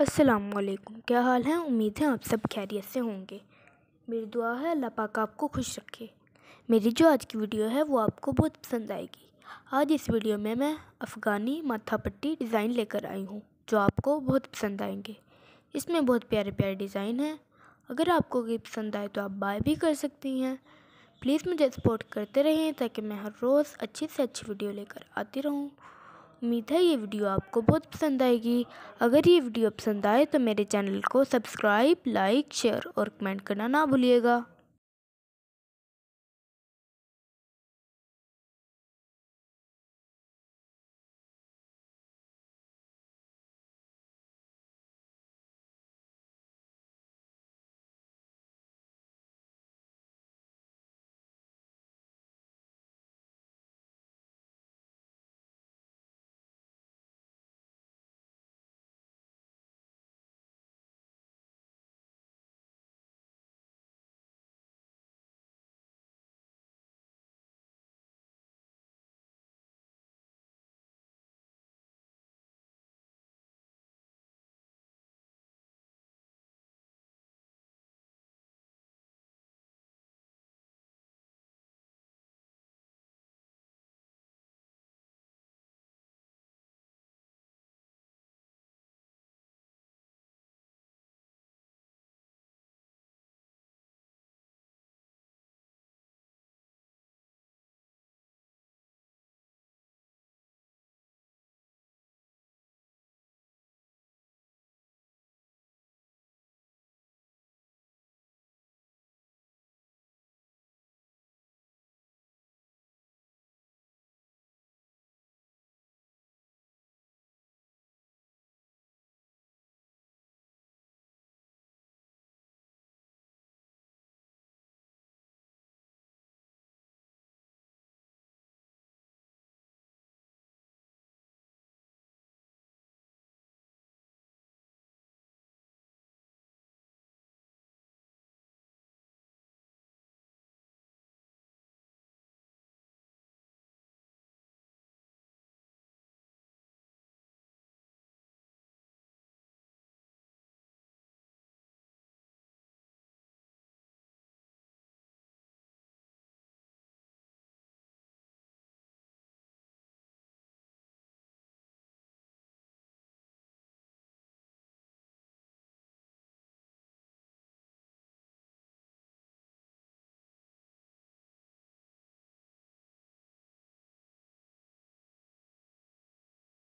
असलकुम क्या हाल है उम्मीद है आप सब खैरियत से होंगे मेरी दुआ है अल्लाह पाक आपको खुश रखे मेरी जो आज की वीडियो है वो आपको बहुत पसंद आएगी आज इस वीडियो में मैं अफ़गानी माथा पट्टी डिज़ाइन लेकर आई हूँ जो आपको बहुत पसंद आएंगे इसमें बहुत प्यारे प्यारे डिज़ाइन हैं अगर आपको ये पसंद आए तो आप बाय भी कर सकती हैं प्लीज़ मुझे सपोर्ट करते रहें ताकि मैं हर रोज़ अच्छी से अच्छी वीडियो लेकर आती रहूँ उम्मीद है ये वीडियो आपको बहुत पसंद आएगी अगर ये वीडियो पसंद आए तो मेरे चैनल को सब्सक्राइब लाइक शेयर और कमेंट करना ना भूलिएगा